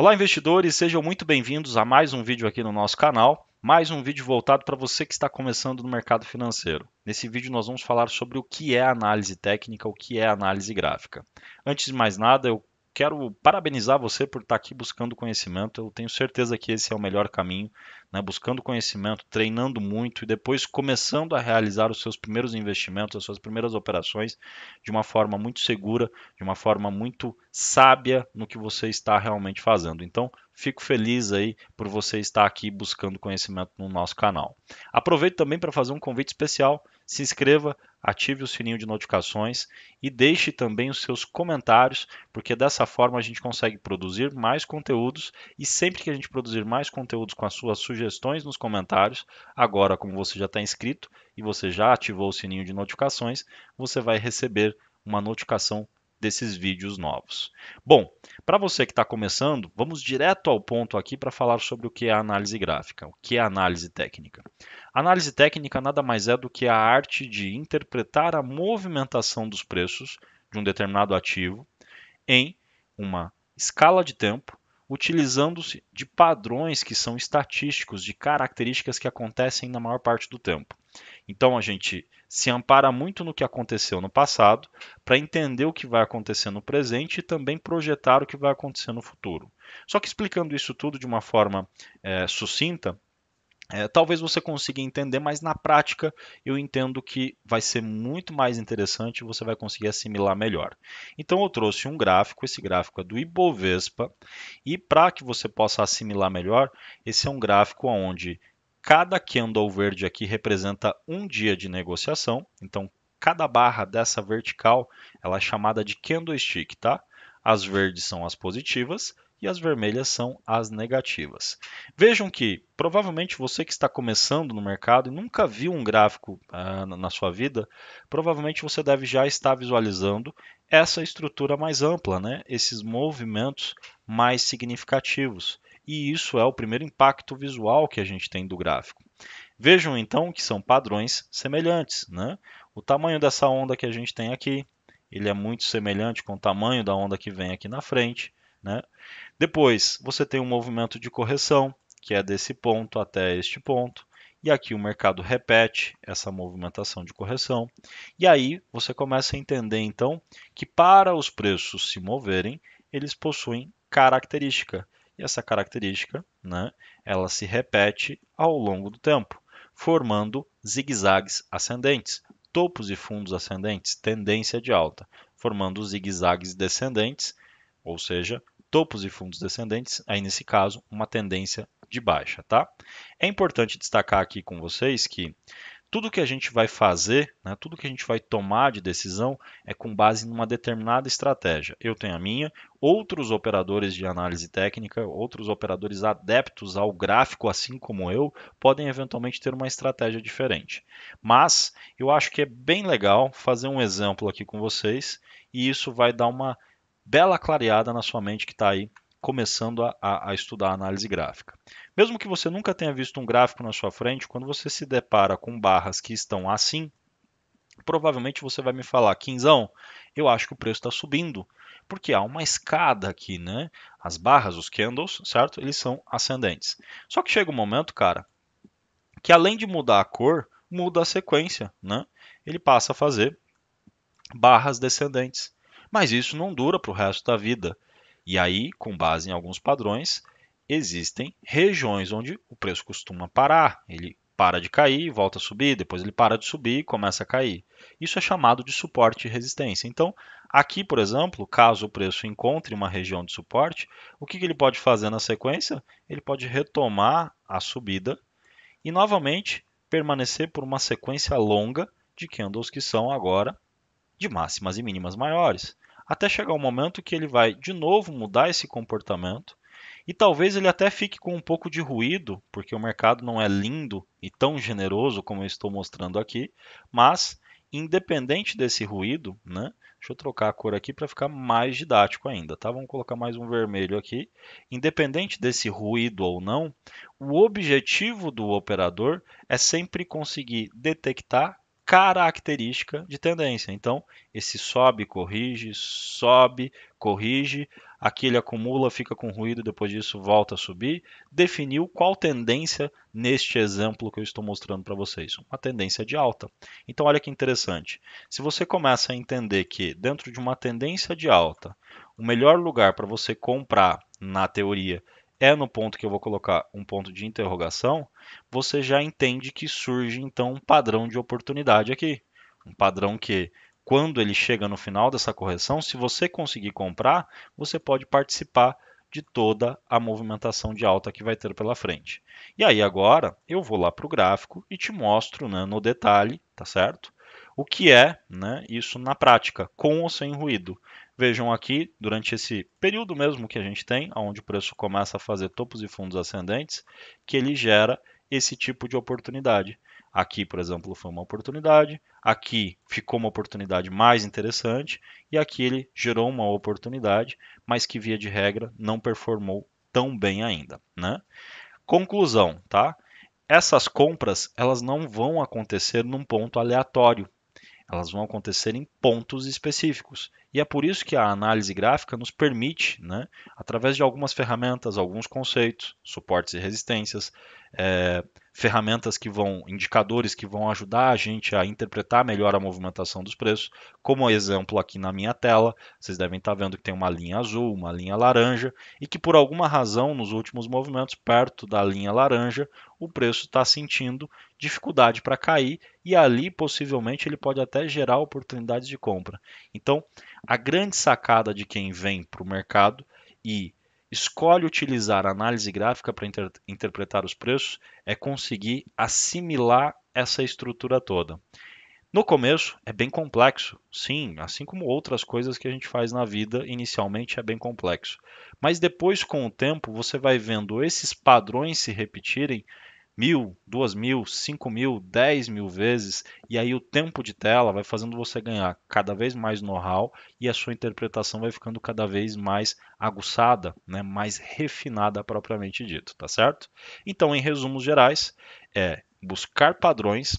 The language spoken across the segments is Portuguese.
Olá, investidores, sejam muito bem-vindos a mais um vídeo aqui no nosso canal, mais um vídeo voltado para você que está começando no mercado financeiro. Nesse vídeo nós vamos falar sobre o que é análise técnica, o que é análise gráfica. Antes de mais nada, eu quero parabenizar você por estar tá aqui buscando conhecimento. Eu tenho certeza que esse é o melhor caminho, né? buscando conhecimento, treinando muito e depois começando a realizar os seus primeiros investimentos, as suas primeiras operações de uma forma muito segura, de uma forma muito sábia no que você está realmente fazendo. Então, fico feliz aí por você estar aqui buscando conhecimento no nosso canal. Aproveito também para fazer um convite especial. Se inscreva ative o sininho de notificações e deixe também os seus comentários, porque dessa forma a gente consegue produzir mais conteúdos e sempre que a gente produzir mais conteúdos com as suas sugestões nos comentários, agora como você já está inscrito e você já ativou o sininho de notificações, você vai receber uma notificação desses vídeos novos. Bom, para você que está começando, vamos direto ao ponto aqui para falar sobre o que é análise gráfica, o que é análise técnica. Análise técnica nada mais é do que a arte de interpretar a movimentação dos preços de um determinado ativo em uma escala de tempo, utilizando-se de padrões que são estatísticos, de características que acontecem na maior parte do tempo. Então a gente se ampara muito no que aconteceu no passado para entender o que vai acontecer no presente e também projetar o que vai acontecer no futuro. Só que explicando isso tudo de uma forma é, sucinta, é, talvez você consiga entender, mas na prática eu entendo que vai ser muito mais interessante, e você vai conseguir assimilar melhor. Então eu trouxe um gráfico, esse gráfico é do Ibovespa, e para que você possa assimilar melhor, esse é um gráfico onde Cada candle verde aqui representa um dia de negociação, então cada barra dessa vertical ela é chamada de candlestick, tá? As verdes são as positivas e as vermelhas são as negativas. Vejam que provavelmente você que está começando no mercado e nunca viu um gráfico ah, na sua vida, provavelmente você deve já estar visualizando essa estrutura mais ampla, né? esses movimentos mais significativos e isso é o primeiro impacto visual que a gente tem do gráfico. Vejam então que são padrões semelhantes. Né? O tamanho dessa onda que a gente tem aqui, ele é muito semelhante com o tamanho da onda que vem aqui na frente. Né? Depois, você tem um movimento de correção, que é desse ponto até este ponto. E aqui o mercado repete essa movimentação de correção. E aí você começa a entender então que para os preços se moverem, eles possuem característica e essa característica né, ela se repete ao longo do tempo, formando zigue-zagues ascendentes, topos e fundos ascendentes, tendência de alta, formando zigue-zagues descendentes, ou seja, topos e fundos descendentes, aí nesse caso, uma tendência de baixa, tá? É importante destacar aqui com vocês que tudo que a gente vai fazer, né, tudo que a gente vai tomar de decisão é com base numa determinada estratégia. Eu tenho a minha, outros operadores de análise técnica, outros operadores adeptos ao gráfico, assim como eu, podem eventualmente ter uma estratégia diferente. Mas eu acho que é bem legal fazer um exemplo aqui com vocês e isso vai dar uma bela clareada na sua mente que está aí começando a, a, a estudar análise gráfica. Mesmo que você nunca tenha visto um gráfico na sua frente, quando você se depara com barras que estão assim, provavelmente você vai me falar, Quinzão, eu acho que o preço está subindo, porque há uma escada aqui, né? As barras, os candles, certo? Eles são ascendentes. Só que chega um momento, cara, que além de mudar a cor, muda a sequência, né? Ele passa a fazer barras descendentes. Mas isso não dura para o resto da vida. E aí, com base em alguns padrões, existem regiões onde o preço costuma parar. Ele para de cair, volta a subir, depois ele para de subir e começa a cair. Isso é chamado de suporte e resistência. Então, aqui, por exemplo, caso o preço encontre uma região de suporte, o que ele pode fazer na sequência? Ele pode retomar a subida e novamente permanecer por uma sequência longa de candles que são agora de máximas e mínimas maiores até chegar o momento que ele vai de novo mudar esse comportamento e talvez ele até fique com um pouco de ruído, porque o mercado não é lindo e tão generoso como eu estou mostrando aqui, mas independente desse ruído, né? Deixa eu trocar a cor aqui para ficar mais didático ainda, tá? Vamos colocar mais um vermelho aqui. Independente desse ruído ou não, o objetivo do operador é sempre conseguir detectar característica de tendência. Então, esse sobe, corrige, sobe, corrige, aqui ele acumula, fica com ruído, depois disso volta a subir. Definiu qual tendência neste exemplo que eu estou mostrando para vocês, uma tendência de alta. Então, olha que interessante. Se você começa a entender que dentro de uma tendência de alta, o melhor lugar para você comprar, na teoria, é no ponto que eu vou colocar um ponto de interrogação, você já entende que surge então um padrão de oportunidade aqui. Um padrão que, quando ele chega no final dessa correção, se você conseguir comprar, você pode participar de toda a movimentação de alta que vai ter pela frente. E aí agora eu vou lá para o gráfico e te mostro né, no detalhe, tá certo? O que é né, isso na prática, com ou sem ruído. Vejam aqui, durante esse período mesmo que a gente tem, onde o preço começa a fazer topos e fundos ascendentes, que ele gera esse tipo de oportunidade. Aqui, por exemplo, foi uma oportunidade, aqui ficou uma oportunidade mais interessante e aqui ele gerou uma oportunidade, mas que via de regra não performou tão bem ainda, né? Conclusão, tá? Essas compras, elas não vão acontecer num ponto aleatório. Elas vão acontecer em pontos específicos e é por isso que a análise gráfica nos permite, né, através de algumas ferramentas, alguns conceitos, suportes e resistências, é, ferramentas que vão, indicadores que vão ajudar a gente a interpretar melhor a movimentação dos preços, como exemplo aqui na minha tela, vocês devem estar tá vendo que tem uma linha azul, uma linha laranja, e que por alguma razão nos últimos movimentos, perto da linha laranja, o preço está sentindo dificuldade para cair e ali possivelmente ele pode até gerar oportunidades de compra. Então, a grande sacada de quem vem para o mercado e escolhe utilizar a análise gráfica para inter interpretar os preços é conseguir assimilar essa estrutura toda. No começo é bem complexo, sim, assim como outras coisas que a gente faz na vida, inicialmente é bem complexo. Mas depois, com o tempo, você vai vendo esses padrões se repetirem mil, duas mil, cinco mil, dez mil vezes, e aí o tempo de tela vai fazendo você ganhar cada vez mais know-how e a sua interpretação vai ficando cada vez mais aguçada, né, mais refinada propriamente dito, tá certo? Então, em resumos gerais, é buscar padrões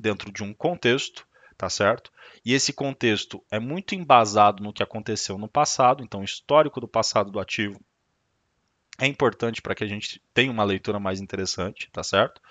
dentro de um contexto, tá certo? E esse contexto é muito embasado no que aconteceu no passado, então histórico do passado do ativo é importante para que a gente tenha uma leitura mais interessante, tá certo?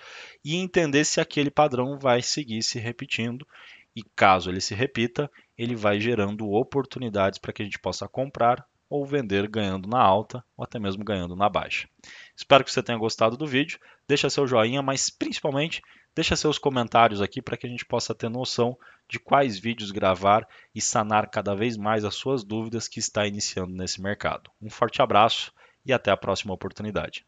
E entender se aquele padrão vai seguir se repetindo e caso ele se repita, ele vai gerando oportunidades para que a gente possa comprar ou vender ganhando na alta ou até mesmo ganhando na baixa. Espero que você tenha gostado do vídeo. Deixa seu joinha, mas principalmente deixa seus comentários aqui para que a gente possa ter noção de quais vídeos gravar e sanar cada vez mais as suas dúvidas que está iniciando nesse mercado. Um forte abraço e até a próxima oportunidade.